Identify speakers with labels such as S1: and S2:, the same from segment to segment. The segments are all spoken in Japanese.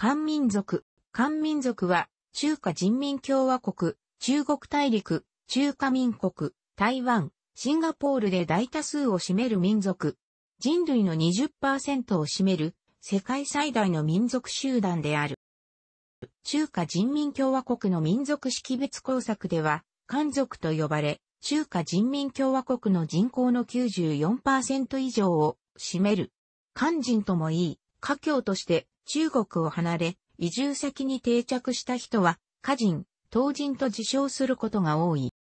S1: 漢民族。漢民族は、中華人民共和国、中国大陸、中華民国、台湾、シンガポールで大多数を占める民族。人類の20%を占める、世界最大の民族集団である。中華人民共和国の民族識別工作では、漢族と呼ばれ、中華人民共和国の人口の94%以上を占める。漢人ともいい、華僑として中国を離れ、移住先に定着した人は、家人、当人と自称することが多い。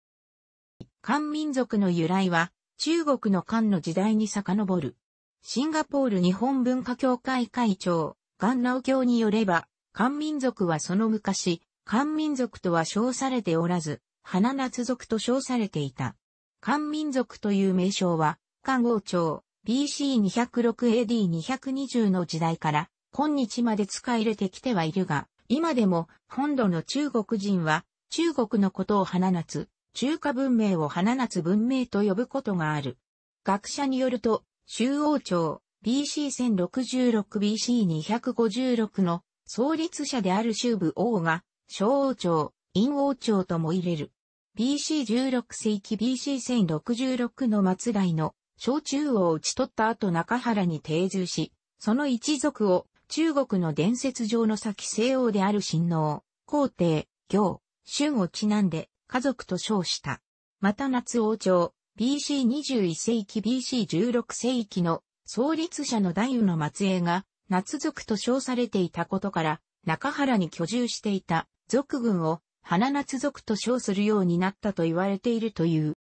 S1: 漢民族の由来は、中国の漢の時代に遡る。シンガポール日本文化協会会長、ガンナオ教によれば、漢民族はその昔、漢民族とは称されておらず、花夏族と称されていた。漢民族という名称は、漢王朝、BC206AD220 の時代から、今日まで使い入れてきてはいるが、今でも本土の中国人は中国のことを花夏、中華文明を花夏文明と呼ぶことがある。学者によると、周王朝 BC1066BC256 の創立者である周武王が、小王朝、陰王朝とも入れる。BC16 世紀 BC1066 の末代の小中王を打ち取った後中原に定住し、その一族を中国の伝説上の先西欧である神皇、皇帝、行、春をちなんで家族と称した。また夏王朝、BC21 世紀 BC16 世紀の創立者の大夫の末裔が夏族と称されていたことから、中原に居住していた族群を花夏族と称するようになったと言われているという。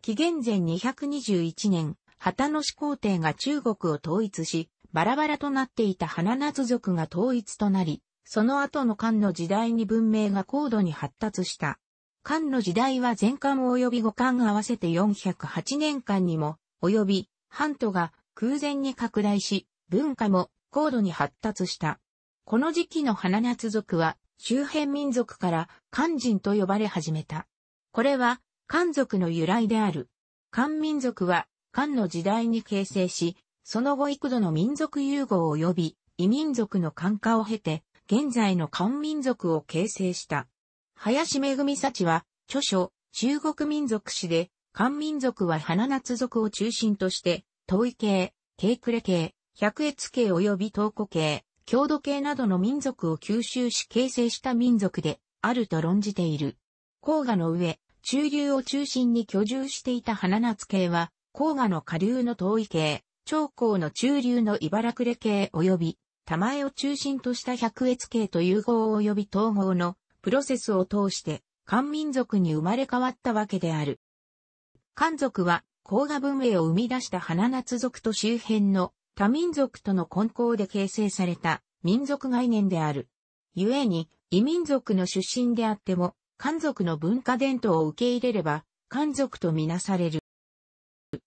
S1: 紀元前221年、旗の氏皇帝が中国を統一し、バラバラとなっていた花夏族が統一となり、その後の漢の時代に文明が高度に発達した。漢の時代は前漢及び五漢合わせて408年間にも、及び、半島が空前に拡大し、文化も高度に発達した。この時期の花夏族は、周辺民族から漢人と呼ばれ始めた。これは、漢族の由来である。漢民族は、漢の時代に形成し、その後幾度の民族融合及び異民族の感化を経て、現在の漢民族を形成した。林恵幸は、著書、中国民族史で、漢民族は花夏族を中心として、遠い系、軽暮れ系、百越系及び東古系、郷土系などの民族を吸収し形成した民族であると論じている。黄河の上、中流を中心に居住していた花夏系は、黄河の下流の遠い系、長江の中流の茨くれ系及び、玉江を中心とした百越系と融合及び統合のプロセスを通して、漢民族に生まれ変わったわけである。漢族は、甲賀文明を生み出した花夏族と周辺の多民族との混交で形成された民族概念である。故に、異民族の出身であっても、漢族の文化伝統を受け入れれば、漢族とみなされる。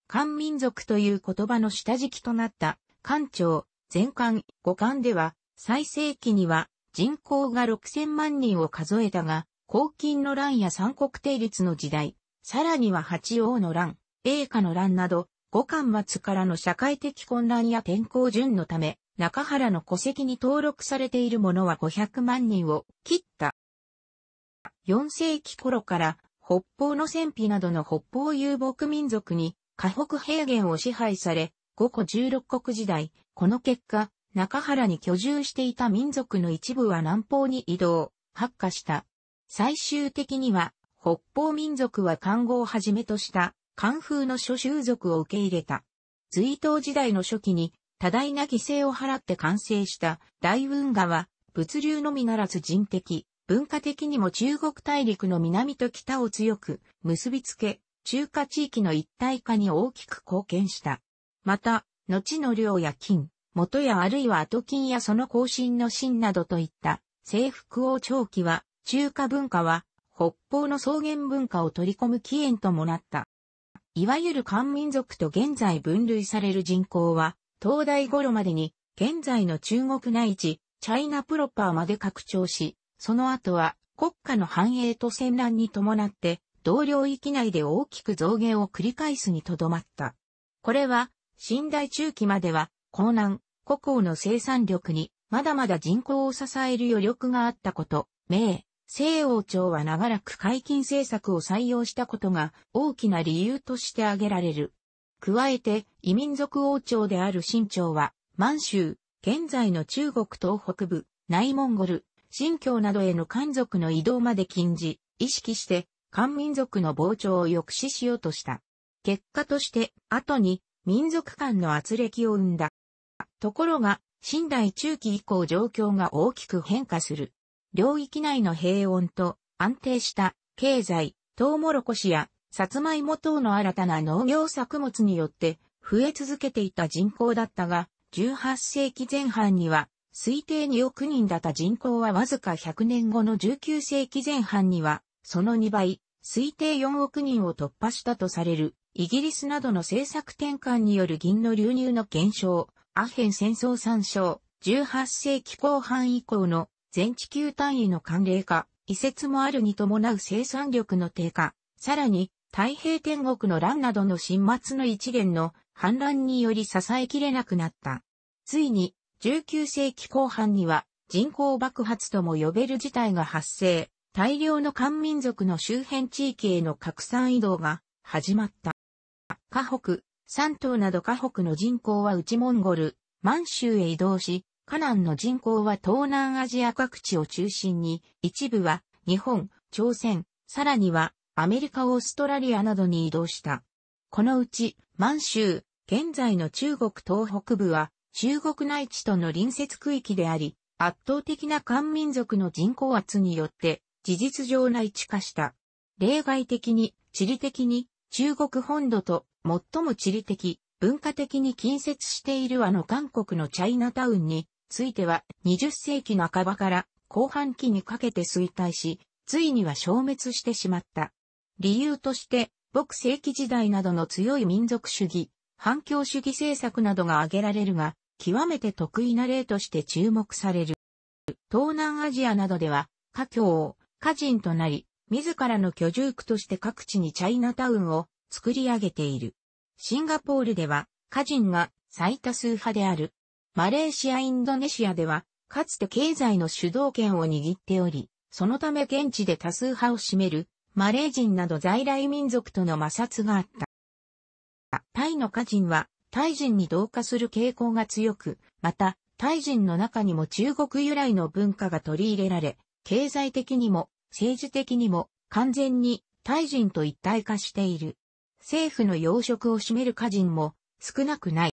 S1: 漢民族という言葉の下敷きとなった漢朝、全漢、五漢では、最盛期には人口が6000万人を数えたが、黄金の乱や三国定律の時代、さらには八王の乱、栄華の乱など、五漢末からの社会的混乱や天候順のため、中原の戸籍に登録されているものは500万人を切った。4世紀頃から北方の戦費などの北方遊牧民族に河北平原を支配され、五個十六国時代、この結果、中原に居住していた民族の一部は南方に移動、発火した。最終的には、北方民族は漢語をはじめとした、漢風の諸州族を受け入れた。隋唐時代の初期に、多大な犠牲を払って完成した大運河は、物流のみならず人的、文化的にも中国大陸の南と北を強く結びつけ、中華地域の一体化に大きく貢献した。また、後の領や金、元やあるいは後金やその後進の芯などといった征服王長期は、中華文化は北方の草原文化を取り込む起源ともなった。いわゆる漢民族と現在分類される人口は、東大頃までに現在の中国内地、チャイナプロパーまで拡張し、その後は国家の繁栄と戦乱に伴って同領域内で大きく増減を繰り返すにとどまった。これは、新大中期までは、江南、古港の生産力に、まだまだ人口を支える余力があったこと、明、西王朝は長らく解禁政策を採用したことが大きな理由として挙げられる。加えて、異民族王朝である新朝は、満州、現在の中国東北部、内モンゴル、新疆などへの漢族の移動まで禁じ、意識して漢民族の膨張を抑止しようとした。結果として、後に民族間の圧力を生んだ。ところが、新代中期以降状況が大きく変化する。領域内の平穏と安定した経済、トウモロコシやサツマイモ等の新たな農業作物によって増え続けていた人口だったが、18世紀前半には推定2億人だった人口はわずか100年後の19世紀前半にはその2倍、推定4億人を突破したとされる、イギリスなどの政策転換による銀の流入の減少、アヘン戦争参照、18世紀後半以降の全地球単位の寒冷化、移設もあるに伴う生産力の低下、さらに太平天国の乱などの新末の一連の反乱により支えきれなくなった。ついに19世紀後半には人口爆発とも呼べる事態が発生。大量の漢民族の周辺地域への拡散移動が始まった。河北、山東など河北の人口は内モンゴル、満州へ移動し、河南の人口は東南アジア各地を中心に、一部は日本、朝鮮、さらにはアメリカ、オーストラリアなどに移動した。このうち、満州、現在の中国東北部は、中国内地との隣接区域であり、圧倒的な漢民族の人口圧によって、事実上内地化した。例外的に、地理的に、中国本土と最も地理的、文化的に近接しているあの韓国のチャイナタウンについては20世紀半ばから後半期にかけて衰退し、ついには消滅してしまった。理由として、牧世紀時代などの強い民族主義、反共主義政策などが挙げられるが、極めて得意な例として注目される。東南アジアなどでは、華僑、家人となり、自らの居住区として各地にチャイナタウンを作り上げている。シンガポールでは、家人が最多数派である。マレーシア・インドネシアでは、かつて経済の主導権を握っており、そのため現地で多数派を占める、マレー人など在来民族との摩擦があった。タイの家人は、タイ人に同化する傾向が強く、また、タイ人の中にも中国由来の文化が取り入れられ、経済的にも、政治的にも、完全に、タイ人と一体化している。政府の要職を占める家人も、少なくない。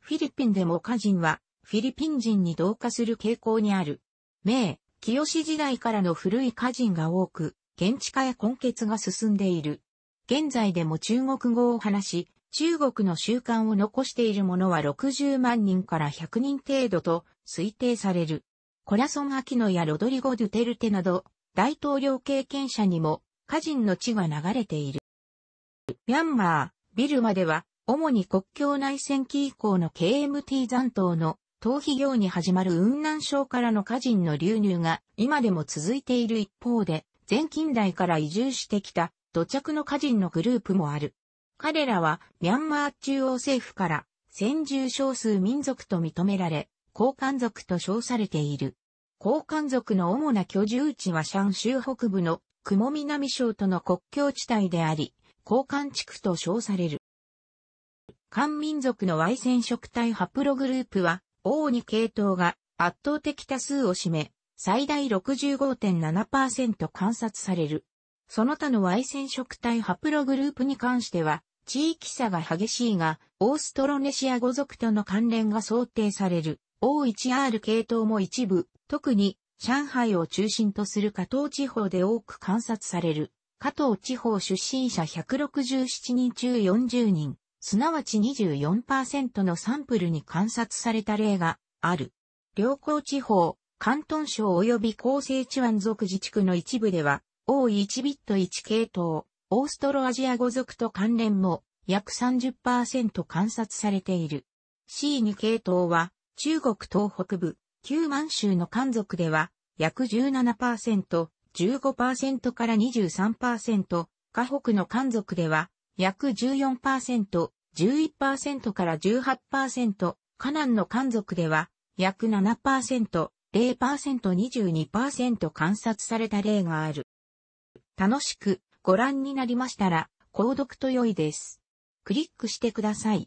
S1: フィリピンでも家人は、フィリピン人に同化する傾向にある。明、清時代からの古い家人が多く、現地化や根血が進んでいる。現在でも中国語を話し、中国の習慣を残している者は60万人から100人程度と推定される。コラソン・アキノやロドリゴ・ドゥテルテなど、大統領経験者にも、歌人の血が流れている。ミャンマー、ビルマでは、主に国境内戦期以降の KMT 残党の逃避業に始まる雲南省からの歌人の流入が今でも続いている一方で、前近代から移住してきた土着の歌人のグループもある。彼らはミャンマー中央政府から先住少数民族と認められ、高漢族と称されている。高漢族の主な居住地はシャン州北部の雲南省との国境地帯であり、高換地区と称される。漢民族の Y 戦色体ハプログループは、王に系統が圧倒的多数を占め、最大65.7%観察される。その他の Y 染色体ハプログループに関しては、地域差が激しいが、オーストロネシア語族との関連が想定される。O1R 系統も一部、特に上海を中心とする加藤地方で多く観察される。加藤地方出身者167人中40人、すなわち24%のサンプルに観察された例がある。両港地方、関東省及び厚生地湾族自治区の一部では、O1 ビット1系統、オーストロアジア語族と関連も約30%観察されている。C2 系統は中国東北部、旧満州の漢族では、約17%、15%から23%、河北の漢族では、約14%、11%から18%、河南の漢族では、約7%、0%、22%観察された例がある。楽しくご覧になりましたら、購読と良いです。クリックしてください。